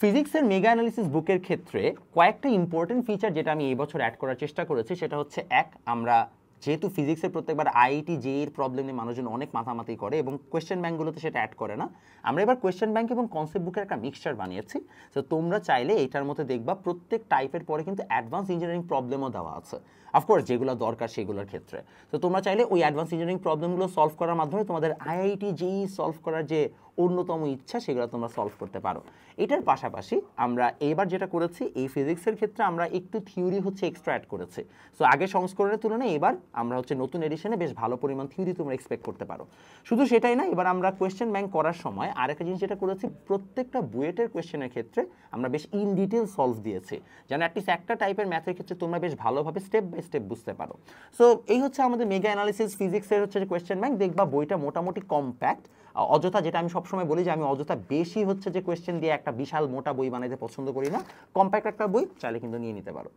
ফিজিক্সের mega analysis বুকের ক্ষেত্রে কয়েকটা ইম্পর্টেন্ট ফিচার যেটা আমি এই বছর অ্যাড করার চেষ্টা করেছি সেটা হচ্ছে এক আমরা যেহেতু ফিজিক্সের প্রত্যেকবার আইআইটি জে e এর প্রবলেম নিয়ে মানুষজন অনেক মাথামাতি করে এবং কোয়েশ্চেন ব্যাঙ্কগুলোতে সেটা অ্যাড করে না আমরা এবার কোয়েশ্চেন ব্যাঙ্ক এবং কনসেপ্ট বুকের একটা মিক্সচার বানিয়েছি তো তোমরা চাইলে এটার মধ্যে দেখবা প্রত্যেক টাইপের পরে কিন্তু অ্যাডভান্স ইঞ্জিনিয়ারিং প্রবলেমও দেওয়া আছে অফকোর্স যেগুলো দরকার সেগুলোর ক্ষেত্রে তো তোমরা চাইলে ওই অ্যাডভান্স ইঞ্জিনিয়ারিং প্রবলেমগুলো সলভ করার মাধ্যমে তোমাদের আইআইটি জেই সলভ করার যে অন্যতম ইচ্ছা সেগুলো তোমরা সলভ করতে পারো এটার পাশাপাশি আমরা এবার যেটা করেছি এই ফিজিক্সের ক্ষেত্রে আমরা একটু থিওরি হচ্ছে এক্সট্রা অ্যাড করেছি সো আগে সংস্করণের তুলনায় এবার আমরা হচ্ছে নতুন এডিশনে বেশ ভালো পরিমাণ থিওরি তোমরা এক্সপেক্ট করতে পারো শুধু সেটাই না এবার আমরা কোয়েশ্চেন ব্যাংক করার সময় আরেকটা জিনিস যেটা করেছি প্রত্যেকটা বুয়েটের কোয়েশ্চেনের ক্ষেত্রে আমরা বেশ ইন ডিটেল সলভ দিয়েছি যেন অ্যাটলিস্ট একটা টাইপের ম্যাথের ক্ষেত্রে তোমরা বেশ ভালোভাবে স্টেপ বাই স্টেপ বুঝতে পারো সো এই হচ্ছে আমাদের মেগা অ্যানালিসিস ফিজিক্সের হচ্ছে যে কোয়েশ্চেন ব্যাংক দেখবা বইটা মোটামুটি কম্প্যাক্ট অযথা যেটা আমি সব সবসময় বলি যে আমি অযথা বেশি হচ্ছে যে কোয়েশ্চেন দিয়ে একটা বিশাল মোটা বই বানাইতে পছন্দ করি না কম্প্যাক্ট একটা বই চাইলে কিন্তু নিয়ে নিতে পারো